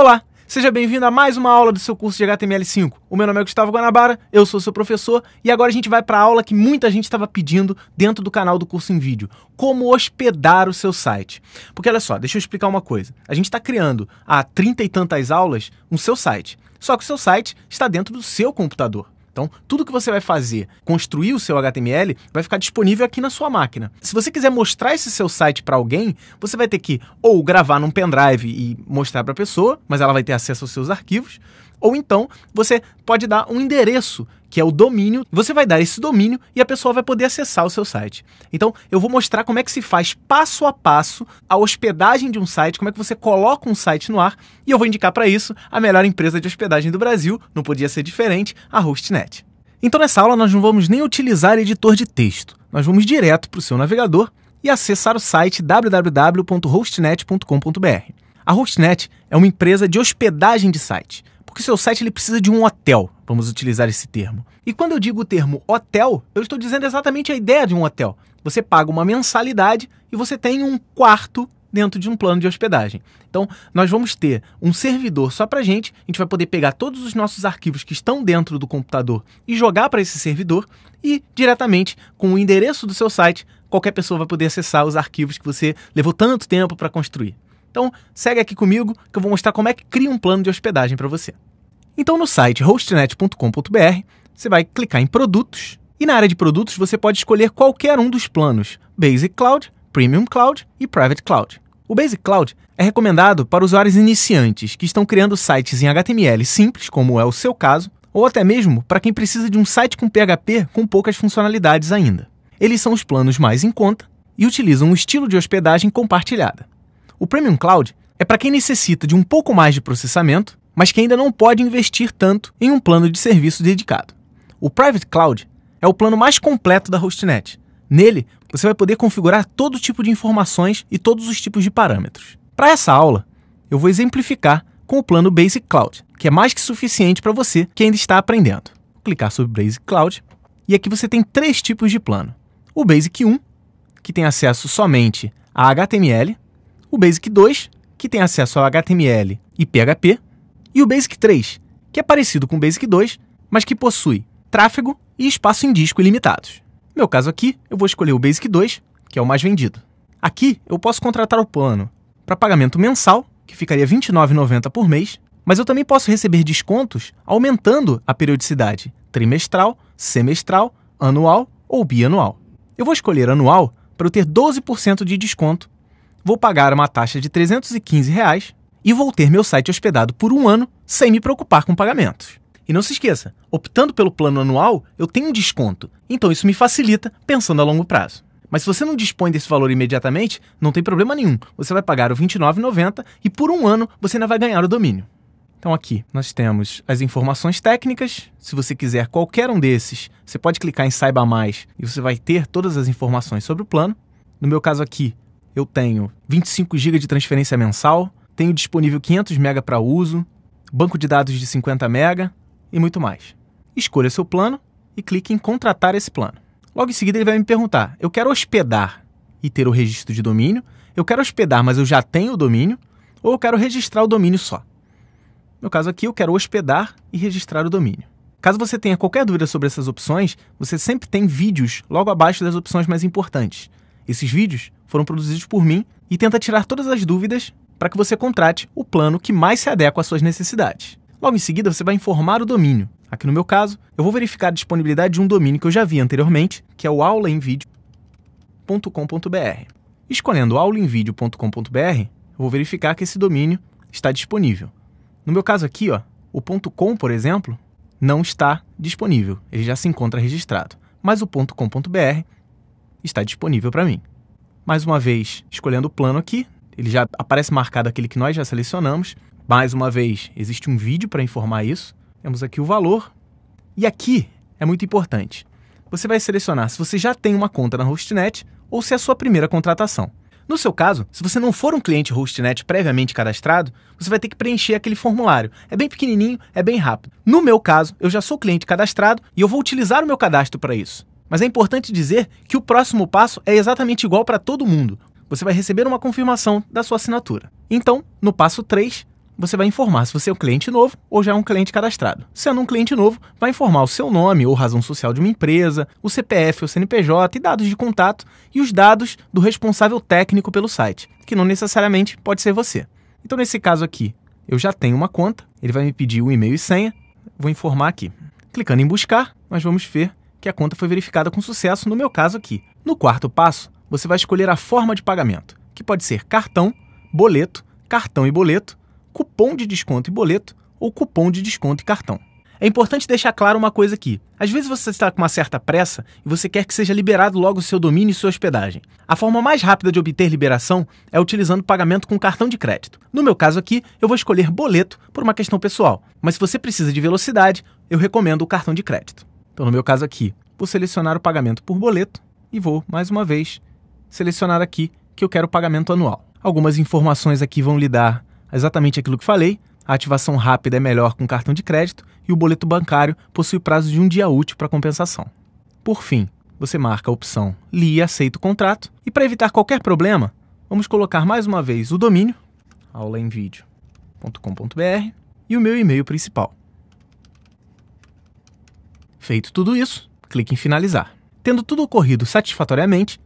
Olá, seja bem-vindo a mais uma aula do seu curso de HTML5. O meu nome é Gustavo Guanabara, eu sou seu professor e agora a gente vai para a aula que muita gente estava pedindo dentro do canal do curso em vídeo: como hospedar o seu site. Porque olha só, deixa eu explicar uma coisa. A gente está criando há trinta e tantas aulas um seu site. Só que o seu site está dentro do seu computador. Então, tudo que você vai fazer, construir o seu HTML, vai ficar disponível aqui na sua máquina. Se você quiser mostrar esse seu site para alguém, você vai ter que ou gravar num pendrive e mostrar para a pessoa, mas ela vai ter acesso aos seus arquivos, ou então você pode dar um endereço que é o domínio. Você vai dar esse domínio e a pessoa vai poder acessar o seu site. Então, eu vou mostrar como é que se faz passo a passo a hospedagem de um site, como é que você coloca um site no ar, e eu vou indicar para isso a melhor empresa de hospedagem do Brasil, não podia ser diferente, a Hostnet. Então, nessa aula nós não vamos nem utilizar editor de texto. Nós vamos direto para o seu navegador e acessar o site www.hostnet.com.br. A Hostnet é uma empresa de hospedagem de site porque seu site ele precisa de um hotel, vamos utilizar esse termo. E quando eu digo o termo hotel, eu estou dizendo exatamente a ideia de um hotel. Você paga uma mensalidade e você tem um quarto dentro de um plano de hospedagem. Então, nós vamos ter um servidor só para gente, a gente vai poder pegar todos os nossos arquivos que estão dentro do computador e jogar para esse servidor e diretamente com o endereço do seu site, qualquer pessoa vai poder acessar os arquivos que você levou tanto tempo para construir. Então, segue aqui comigo que eu vou mostrar como é que cria um plano de hospedagem para você. Então, no site hostnet.com.br, você vai clicar em produtos e na área de produtos você pode escolher qualquer um dos planos: Basic Cloud, Premium Cloud e Private Cloud. O Basic Cloud é recomendado para usuários iniciantes que estão criando sites em HTML simples, como é o seu caso, ou até mesmo para quem precisa de um site com PHP com poucas funcionalidades ainda. Eles são os planos mais em conta e utilizam um estilo de hospedagem compartilhada. O Premium Cloud é para quem necessita de um pouco mais de processamento, mas que ainda não pode investir tanto em um plano de serviço dedicado. O Private Cloud é o plano mais completo da Hostnet. Nele, você vai poder configurar todo tipo de informações e todos os tipos de parâmetros. Para essa aula, eu vou exemplificar com o plano Basic Cloud, que é mais que suficiente para você que ainda está aprendendo. Vou clicar sobre Basic Cloud e aqui você tem três tipos de plano. O Basic 1, que tem acesso somente a HTML, o Basic 2, que tem acesso ao HTML e PHP, e o Basic 3, que é parecido com o Basic 2, mas que possui tráfego e espaço em disco ilimitados. No meu caso aqui, eu vou escolher o Basic 2, que é o mais vendido. Aqui eu posso contratar o plano para pagamento mensal, que ficaria R$ 29,90 por mês, mas eu também posso receber descontos aumentando a periodicidade trimestral, semestral, anual ou bianual. Eu vou escolher anual para eu ter 12% de desconto vou pagar uma taxa de 315 reais e vou ter meu site hospedado por um ano sem me preocupar com pagamentos. E não se esqueça, optando pelo plano anual, eu tenho um desconto, então isso me facilita pensando a longo prazo. Mas se você não dispõe desse valor imediatamente, não tem problema nenhum. Você vai pagar o R$ 29,90 e por um ano você ainda vai ganhar o domínio. Então aqui nós temos as informações técnicas. Se você quiser qualquer um desses, você pode clicar em saiba mais e você vai ter todas as informações sobre o plano. No meu caso aqui, eu tenho 25 GB de transferência mensal, tenho disponível 500 MB para uso, banco de dados de 50 MB e muito mais. Escolha seu plano e clique em contratar esse plano. Logo em seguida ele vai me perguntar: eu quero hospedar e ter o registro de domínio, eu quero hospedar, mas eu já tenho o domínio, ou eu quero registrar o domínio só. No caso aqui, eu quero hospedar e registrar o domínio. Caso você tenha qualquer dúvida sobre essas opções, você sempre tem vídeos logo abaixo das opções mais importantes. Esses vídeos foram produzidos por mim e tenta tirar todas as dúvidas para que você contrate o plano que mais se adequa às suas necessidades. Logo em seguida, você vai informar o domínio. Aqui no meu caso, eu vou verificar a disponibilidade de um domínio que eu já vi anteriormente, que é o aulaemvideo.com.br. Escolhendo aulaemvideo.com.br, eu vou verificar que esse domínio está disponível. No meu caso aqui, ó, o .com, por exemplo, não está disponível, ele já se encontra registrado. Mas o .com.br está disponível para mim. Mais uma vez, escolhendo o plano aqui, ele já aparece marcado aquele que nós já selecionamos. Mais uma vez, existe um vídeo para informar isso. Temos aqui o valor. E aqui é muito importante. Você vai selecionar se você já tem uma conta na Hostnet ou se é a sua primeira contratação. No seu caso, se você não for um cliente Hostnet previamente cadastrado, você vai ter que preencher aquele formulário. É bem pequenininho, é bem rápido. No meu caso, eu já sou cliente cadastrado e eu vou utilizar o meu cadastro para isso. Mas é importante dizer que o próximo passo é exatamente igual para todo mundo. Você vai receber uma confirmação da sua assinatura. Então, no passo 3, você vai informar se você é um cliente novo ou já é um cliente cadastrado. Sendo um cliente novo, vai informar o seu nome ou razão social de uma empresa, o CPF ou CNPJ e dados de contato e os dados do responsável técnico pelo site, que não necessariamente pode ser você. Então, nesse caso aqui, eu já tenho uma conta, ele vai me pedir o um e-mail e senha, vou informar aqui. Clicando em buscar, nós vamos ver que a conta foi verificada com sucesso, no meu caso aqui. No quarto passo, você vai escolher a forma de pagamento, que pode ser cartão, boleto, cartão e boleto, cupom de desconto e boleto ou cupom de desconto e cartão. É importante deixar claro uma coisa aqui. Às vezes você está com uma certa pressa e você quer que seja liberado logo o seu domínio e sua hospedagem. A forma mais rápida de obter liberação é utilizando pagamento com cartão de crédito. No meu caso aqui, eu vou escolher boleto por uma questão pessoal, mas se você precisa de velocidade, eu recomendo o cartão de crédito. Então, no meu caso aqui, vou selecionar o pagamento por boleto e vou, mais uma vez, selecionar aqui que eu quero o pagamento anual. Algumas informações aqui vão lhe dar exatamente aquilo que falei. A ativação rápida é melhor com cartão de crédito e o boleto bancário possui prazo de um dia útil para compensação. Por fim, você marca a opção Li e aceita o contrato. E para evitar qualquer problema, vamos colocar mais uma vez o domínio aulaemvideo.com.br e o meu e-mail principal. Feito tudo isso, clique em finalizar. Tendo tudo ocorrido satisfatoriamente,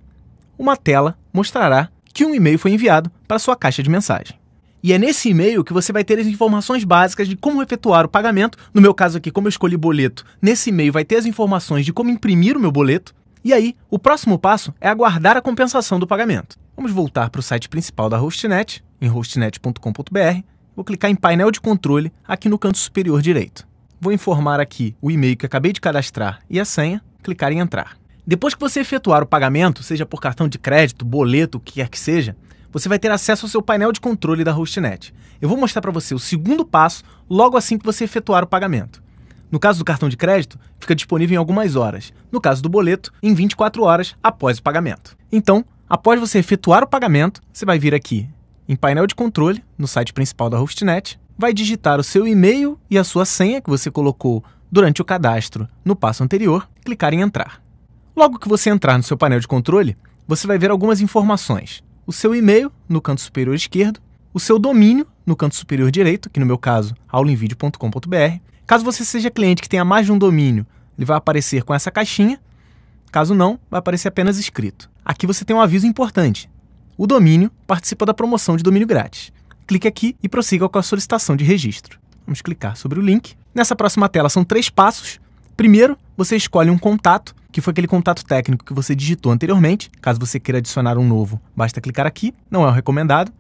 uma tela mostrará que um e-mail foi enviado para sua caixa de mensagem. E é nesse e-mail que você vai ter as informações básicas de como efetuar o pagamento. No meu caso aqui, como eu escolhi boleto, nesse e-mail vai ter as informações de como imprimir o meu boleto. E aí, o próximo passo é aguardar a compensação do pagamento. Vamos voltar para o site principal da Hostnet, em hostnet.com.br. Vou clicar em painel de controle aqui no canto superior direito. Vou informar aqui o e-mail que acabei de cadastrar e a senha, clicar em entrar. Depois que você efetuar o pagamento, seja por cartão de crédito, boleto, o que quer que seja, você vai ter acesso ao seu painel de controle da Hostnet. Eu vou mostrar para você o segundo passo logo assim que você efetuar o pagamento. No caso do cartão de crédito, fica disponível em algumas horas. No caso do boleto, em 24 horas após o pagamento. Então, após você efetuar o pagamento, você vai vir aqui em painel de controle, no site principal da Hostnet, vai digitar o seu e-mail e a sua senha que você colocou durante o cadastro no passo anterior, clicar em entrar. Logo que você entrar no seu painel de controle, você vai ver algumas informações. O seu e-mail no canto superior esquerdo, o seu domínio no canto superior direito, que no meu caso, aulinvideo.com.br. Caso você seja cliente que tenha mais de um domínio, ele vai aparecer com essa caixinha. Caso não, vai aparecer apenas escrito. Aqui você tem um aviso importante. O domínio participa da promoção de domínio grátis clique aqui e prossiga com a solicitação de registro. Vamos clicar sobre o link. Nessa próxima tela são três passos. Primeiro, você escolhe um contato, que foi aquele contato técnico que você digitou anteriormente. Caso você queira adicionar um novo, basta clicar aqui, não é o recomendado.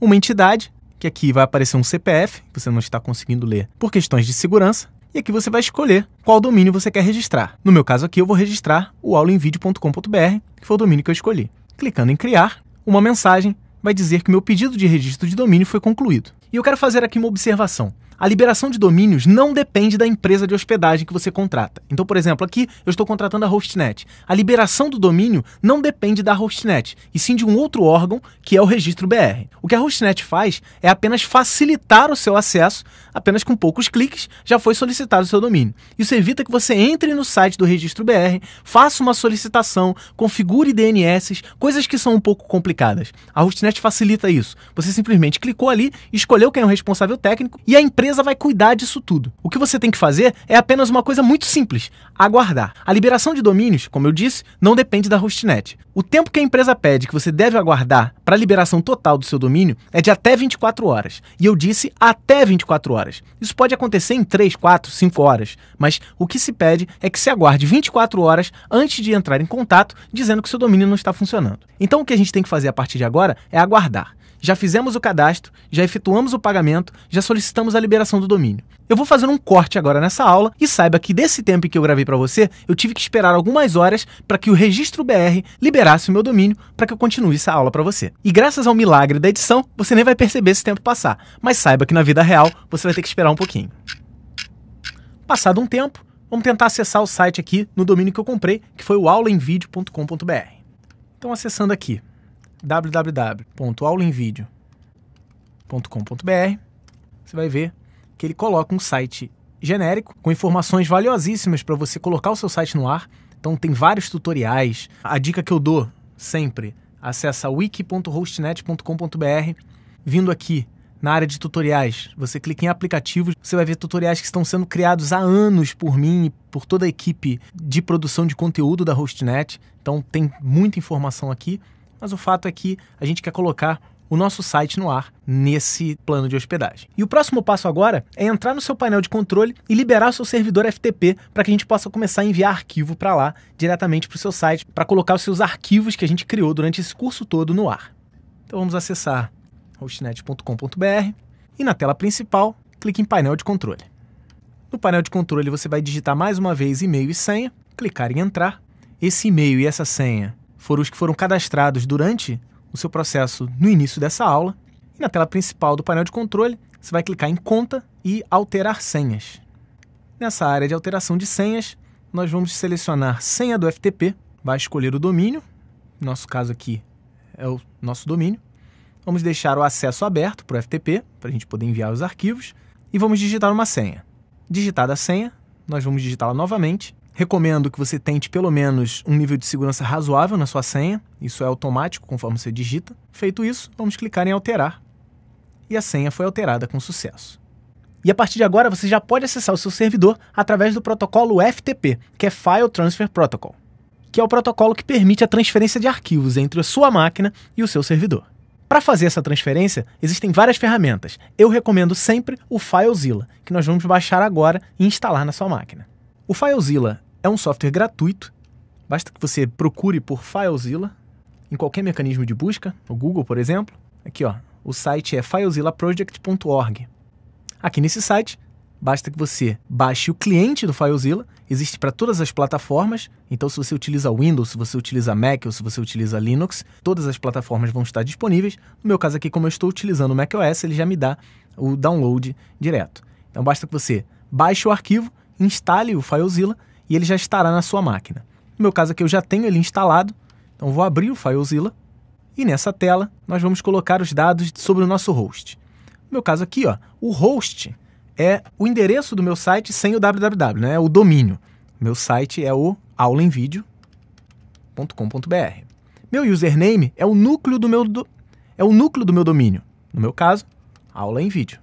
Uma entidade, que aqui vai aparecer um CPF, que você não está conseguindo ler por questões de segurança. E aqui você vai escolher qual domínio você quer registrar. No meu caso aqui, eu vou registrar o que foi o domínio que eu escolhi. Clicando em criar, uma mensagem vai dizer que meu pedido de registro de domínio foi concluído. E eu quero fazer aqui uma observação a liberação de domínios não depende da empresa de hospedagem que você contrata. Então, por exemplo, aqui eu estou contratando a hostnet. A liberação do domínio não depende da hostnet, e sim de um outro órgão, que é o registro BR. O que a hostnet faz é apenas facilitar o seu acesso, apenas com poucos cliques já foi solicitado o seu domínio. Isso evita que você entre no site do registro BR, faça uma solicitação, configure DNS, coisas que são um pouco complicadas. A hostnet facilita isso. Você simplesmente clicou ali, escolheu quem é o responsável técnico e a empresa empresa vai cuidar disso tudo. O que você tem que fazer é apenas uma coisa muito simples: aguardar. A liberação de domínios, como eu disse, não depende da hostnet. O tempo que a empresa pede que você deve aguardar para a liberação total do seu domínio é de até 24 horas. E eu disse até 24 horas. Isso pode acontecer em 3, 4, 5 horas, mas o que se pede é que se aguarde 24 horas antes de entrar em contato dizendo que seu domínio não está funcionando. Então o que a gente tem que fazer a partir de agora é aguardar já fizemos o cadastro, já efetuamos o pagamento, já solicitamos a liberação do domínio. Eu vou fazer um corte agora nessa aula e saiba que desse tempo que eu gravei para você, eu tive que esperar algumas horas para que o registro BR liberasse o meu domínio para que eu continue essa aula para você. E graças ao milagre da edição, você nem vai perceber esse tempo passar, mas saiba que na vida real você vai ter que esperar um pouquinho. Passado um tempo, vamos tentar acessar o site aqui no domínio que eu comprei, que foi o aulaemvideo.com.br. Então acessando aqui, www.aulinvideo.com.br, você vai ver que ele coloca um site genérico com informações valiosíssimas para você colocar o seu site no ar. Então tem vários tutoriais. A dica que eu dou sempre, acessa wiki.hostnet.com.br. Vindo aqui na área de tutoriais, você clica em aplicativos, você vai ver tutoriais que estão sendo criados há anos por mim e por toda a equipe de produção de conteúdo da Hostnet. Então tem muita informação aqui mas o fato é que a gente quer colocar o nosso site no ar nesse plano de hospedagem. E o próximo passo agora é entrar no seu painel de controle e liberar o seu servidor FTP para que a gente possa começar a enviar arquivo para lá diretamente para o seu site para colocar os seus arquivos que a gente criou durante esse curso todo no ar. Então vamos acessar hostnet.com.br e na tela principal clique em painel de controle. No painel de controle você vai digitar mais uma vez e-mail e senha, clicar em entrar. Esse e-mail e essa senha foram os que foram cadastrados durante o seu processo no início dessa aula. E na tela principal do painel de controle, você vai clicar em Conta e Alterar Senhas. Nessa área de alteração de senhas, nós vamos selecionar senha do FTP, vai escolher o domínio, no nosso caso aqui é o nosso domínio. Vamos deixar o acesso aberto para o FTP, para a gente poder enviar os arquivos, e vamos digitar uma senha. Digitada a senha, nós vamos digitá-la novamente Recomendo que você tente pelo menos um nível de segurança razoável na sua senha, isso é automático conforme você digita. Feito isso, vamos clicar em alterar. E a senha foi alterada com sucesso. E a partir de agora você já pode acessar o seu servidor através do protocolo FTP, que é File Transfer Protocol, que é o protocolo que permite a transferência de arquivos entre a sua máquina e o seu servidor. Para fazer essa transferência, existem várias ferramentas. Eu recomendo sempre o FileZilla, que nós vamos baixar agora e instalar na sua máquina. O FileZilla é um software gratuito, basta que você procure por FileZilla em qualquer mecanismo de busca, o Google, por exemplo. Aqui, ó, o site é filezillaproject.org. Aqui nesse site, basta que você baixe o cliente do FileZilla, existe para todas as plataformas, então se você utiliza Windows, se você utiliza Mac ou se você utiliza Linux, todas as plataformas vão estar disponíveis. No meu caso aqui, como eu estou utilizando o macOS, ele já me dá o download direto. Então basta que você baixe o arquivo, instale o FileZilla e ele já estará na sua máquina. No meu caso aqui eu já tenho ele instalado, então vou abrir o FileZilla e nessa tela nós vamos colocar os dados sobre o nosso host. No meu caso aqui, ó, o host é o endereço do meu site sem o www, né? É o domínio. Meu site é o aulaemvideo.com.br. Meu username é o núcleo do meu do... é o núcleo do meu domínio. No meu caso, aula em vídeo.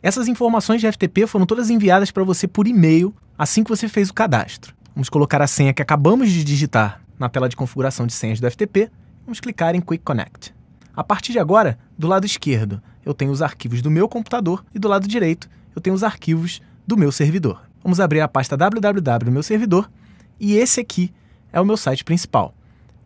Essas informações de FTP foram todas enviadas para você por e-mail assim que você fez o cadastro. Vamos colocar a senha que acabamos de digitar na tela de configuração de senhas do FTP. Vamos clicar em Quick Connect. A partir de agora, do lado esquerdo, eu tenho os arquivos do meu computador e do lado direito, eu tenho os arquivos do meu servidor. Vamos abrir a pasta www do meu servidor e esse aqui é o meu site principal.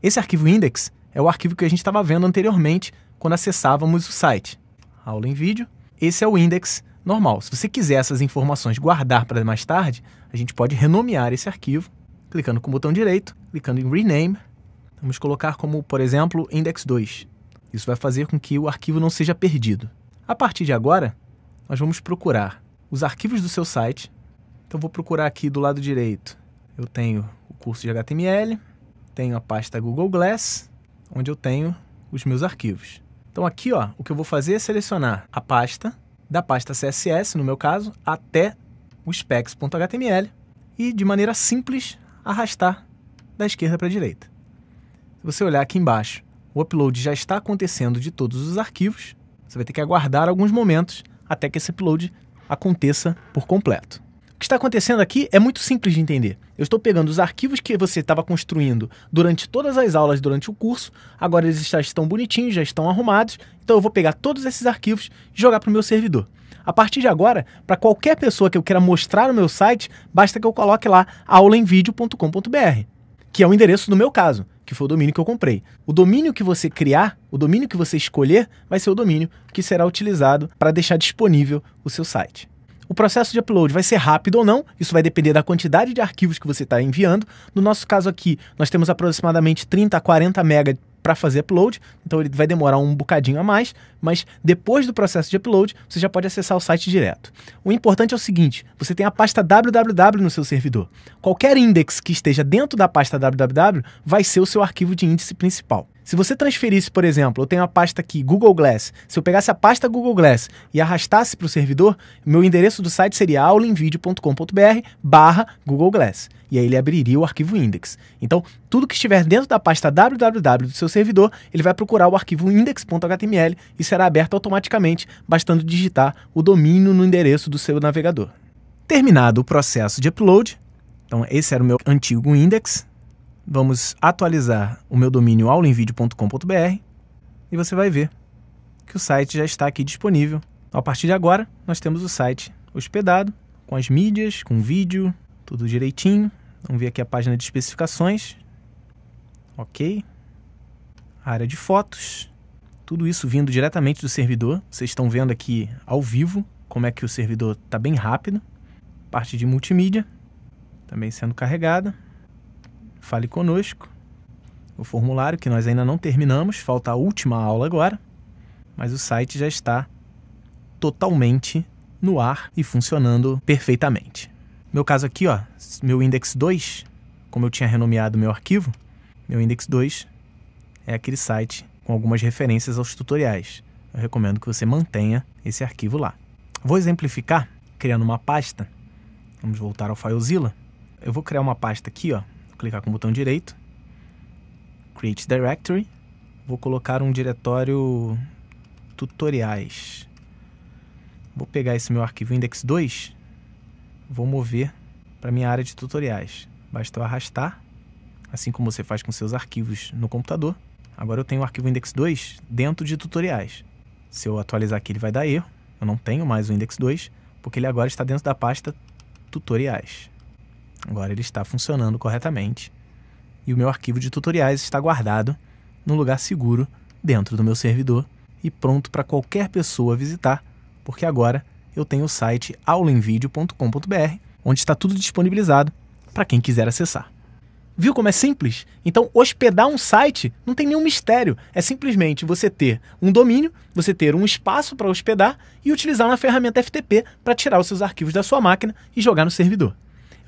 Esse arquivo index é o arquivo que a gente estava vendo anteriormente quando acessávamos o site. Aula em vídeo. Esse é o index normal. Se você quiser essas informações guardar para mais tarde, a gente pode renomear esse arquivo clicando com o botão direito, clicando em Rename. Vamos colocar como, por exemplo, index2. Isso vai fazer com que o arquivo não seja perdido. A partir de agora, nós vamos procurar os arquivos do seu site. Então vou procurar aqui do lado direito. Eu tenho o curso de HTML, tenho a pasta Google Glass, onde eu tenho os meus arquivos. Então aqui, ó, o que eu vou fazer é selecionar a pasta da pasta CSS, no meu caso, até o specs.html e, de maneira simples, arrastar da esquerda para a direita. Se você olhar aqui embaixo, o upload já está acontecendo de todos os arquivos. Você vai ter que aguardar alguns momentos até que esse upload aconteça por completo que está acontecendo aqui é muito simples de entender. Eu estou pegando os arquivos que você estava construindo durante todas as aulas durante o curso, agora eles já estão bonitinhos, já estão arrumados, então eu vou pegar todos esses arquivos e jogar para o meu servidor. A partir de agora, para qualquer pessoa que eu queira mostrar o meu site, basta que eu coloque lá aulaemvideo.com.br, que é o endereço do meu caso, que foi o domínio que eu comprei. O domínio que você criar, o domínio que você escolher, vai ser o domínio que será utilizado para deixar disponível o seu site. O processo de upload vai ser rápido ou não, isso vai depender da quantidade de arquivos que você está enviando. No nosso caso aqui, nós temos aproximadamente 30 a 40 MB para fazer upload, então ele vai demorar um bocadinho a mais, mas depois do processo de upload, você já pode acessar o site direto. O importante é o seguinte, você tem a pasta www no seu servidor. Qualquer index que esteja dentro da pasta www vai ser o seu arquivo de índice principal. Se você transferisse, por exemplo, eu tenho a pasta aqui, Google Glass. Se eu pegasse a pasta Google Glass e arrastasse para o servidor, meu endereço do site seria aulainvideo.com.br barra Google Glass. E aí ele abriria o arquivo index. Então, tudo que estiver dentro da pasta www do seu servidor, ele vai procurar o arquivo index.html e será aberto automaticamente, bastando digitar o domínio no endereço do seu navegador. Terminado o processo de upload, então esse era o meu antigo index, vamos atualizar o meu domínio aulaemvideo.com.br e você vai ver que o site já está aqui disponível. A partir de agora, nós temos o site hospedado, com as mídias, com vídeo, tudo direitinho. Vamos ver aqui a página de especificações. Ok. A área de fotos. Tudo isso vindo diretamente do servidor. Vocês estão vendo aqui ao vivo como é que o servidor está bem rápido. Parte de multimídia também sendo carregada. Fale conosco. O formulário que nós ainda não terminamos, falta a última aula agora, mas o site já está totalmente no ar e funcionando perfeitamente. Meu caso aqui, ó, meu index 2, como eu tinha renomeado meu arquivo, meu index 2 é aquele site com algumas referências aos tutoriais. Eu recomendo que você mantenha esse arquivo lá. Vou exemplificar criando uma pasta. Vamos voltar ao FileZilla. Eu vou criar uma pasta aqui, ó, clicar com o botão direito, Create Directory, vou colocar um diretório tutoriais. Vou pegar esse meu arquivo index2, vou mover para minha área de tutoriais. Basta eu arrastar, assim como você faz com seus arquivos no computador. Agora eu tenho o arquivo index2 dentro de tutoriais. Se eu atualizar aqui, ele vai dar erro. Eu não tenho mais o index2, porque ele agora está dentro da pasta tutoriais. Agora ele está funcionando corretamente e o meu arquivo de tutoriais está guardado no lugar seguro dentro do meu servidor e pronto para qualquer pessoa visitar, porque agora eu tenho o site aulainvideo.com.br, onde está tudo disponibilizado para quem quiser acessar. Viu como é simples? Então, hospedar um site não tem nenhum mistério. É simplesmente você ter um domínio, você ter um espaço para hospedar e utilizar uma ferramenta FTP para tirar os seus arquivos da sua máquina e jogar no servidor.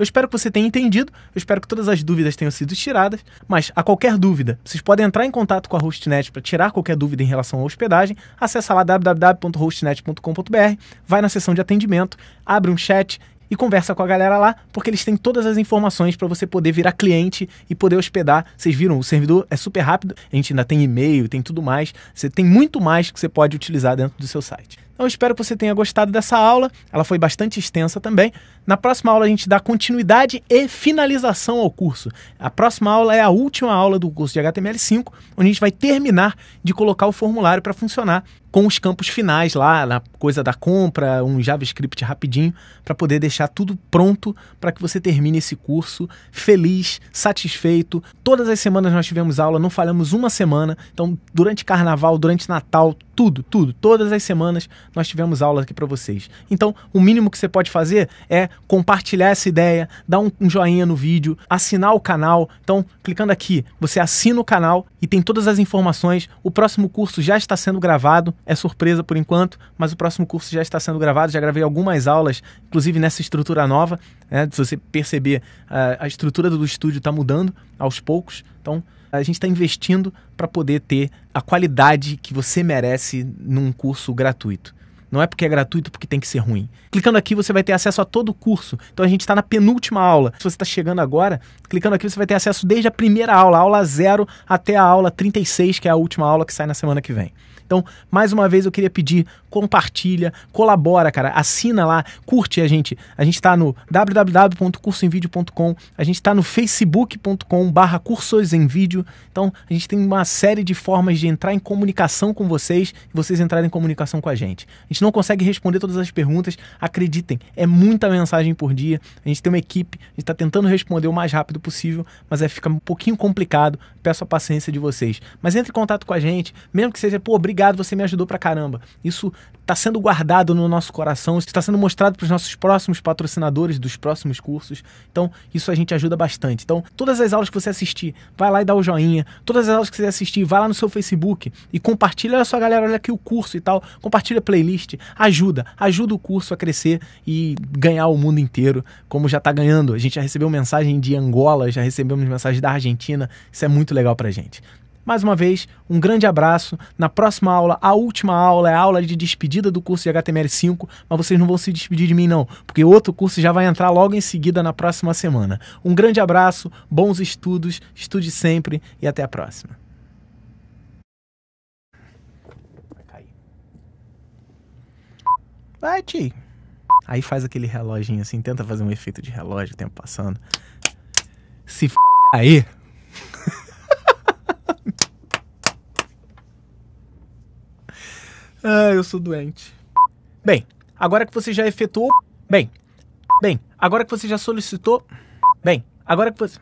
Eu espero que você tenha entendido, eu espero que todas as dúvidas tenham sido tiradas, mas a qualquer dúvida, vocês podem entrar em contato com a Hostnet para tirar qualquer dúvida em relação à hospedagem. Acesse lá www.hostnet.com.br, vai na seção de atendimento, abre um chat e conversa com a galera lá, porque eles têm todas as informações para você poder virar cliente e poder hospedar. Vocês viram, o servidor é super rápido, a gente ainda tem e-mail, tem tudo mais. Você tem muito mais que você pode utilizar dentro do seu site. Então espero que você tenha gostado dessa aula. Ela foi bastante extensa também. Na próxima aula a gente dá continuidade e finalização ao curso. A próxima aula é a última aula do curso de HTML5, onde a gente vai terminar de colocar o formulário para funcionar com os campos finais lá, na coisa da compra, um JavaScript rapidinho, para poder deixar tudo pronto para que você termine esse curso feliz, satisfeito. Todas as semanas nós tivemos aula, não falhamos uma semana. Então, durante carnaval, durante Natal, tudo, tudo, todas as semanas nós tivemos aula aqui para vocês. Então, o mínimo que você pode fazer é compartilhar essa ideia, dar um, um joinha no vídeo, assinar o canal. Então, clicando aqui, você assina o canal e tem todas as informações. O próximo curso já está sendo gravado, é surpresa por enquanto, mas o próximo curso já está sendo gravado. Já gravei algumas aulas, inclusive nessa estrutura nova. Né? Se você perceber, ah, a estrutura do estúdio está mudando aos poucos. Então, a gente está investindo para poder ter a qualidade que você merece num curso gratuito. Não é porque é gratuito porque tem que ser ruim. Clicando aqui você vai ter acesso a todo o curso. Então a gente está na penúltima aula. Se você está chegando agora, clicando aqui você vai ter acesso desde a primeira aula, aula 0, até a aula 36, que é a última aula que sai na semana que vem. Então, mais uma vez eu queria pedir, compartilha, colabora, cara, assina lá, curte a gente. A gente está no www.cursoemvideo.com, a gente está no facebook.com barra cursos em vídeo. Então, a gente tem uma série de formas de entrar em comunicação com vocês e vocês entrarem em comunicação com a gente. A gente não consegue responder todas as perguntas, acreditem, é muita mensagem por dia. A gente tem uma equipe, a gente está tentando responder o mais rápido possível, mas é fica um pouquinho complicado. Peço a paciência de vocês. Mas entre em contato com a gente, mesmo que seja, pô, obrigado obrigado, você me ajudou pra caramba. Isso está sendo guardado no nosso coração, isso está sendo mostrado para os nossos próximos patrocinadores dos próximos cursos. Então, isso a gente ajuda bastante. Então, todas as aulas que você assistir, vai lá e dá o joinha. Todas as aulas que você assistir, vai lá no seu Facebook e compartilha. Olha só, galera, olha aqui o curso e tal. Compartilha a playlist. Ajuda, ajuda o curso a crescer e ganhar o mundo inteiro, como já está ganhando. A gente já recebeu mensagem de Angola, já recebemos mensagem da Argentina. Isso é muito legal pra gente. Mais uma vez, um grande abraço. Na próxima aula, a última aula é a aula de despedida do curso de HTML5, mas vocês não vão se despedir de mim não, porque outro curso já vai entrar logo em seguida na próxima semana. Um grande abraço, bons estudos, estude sempre e até a próxima. Vai cair. Vai, tio. Aí faz aquele reloginho assim, tenta fazer um efeito de relógio, o tempo passando. Se f... aí. Ah, eu sou doente. Bem, agora que você já efetuou. Bem, bem, agora que você já solicitou. Bem, agora que você.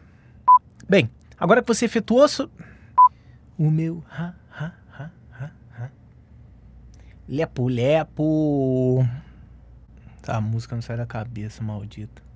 Bem, agora que você efetuou. So... O meu. Ha, ha, ha, ha, ha. Lepo, lepo. Tá, a música não sai da cabeça, maldita.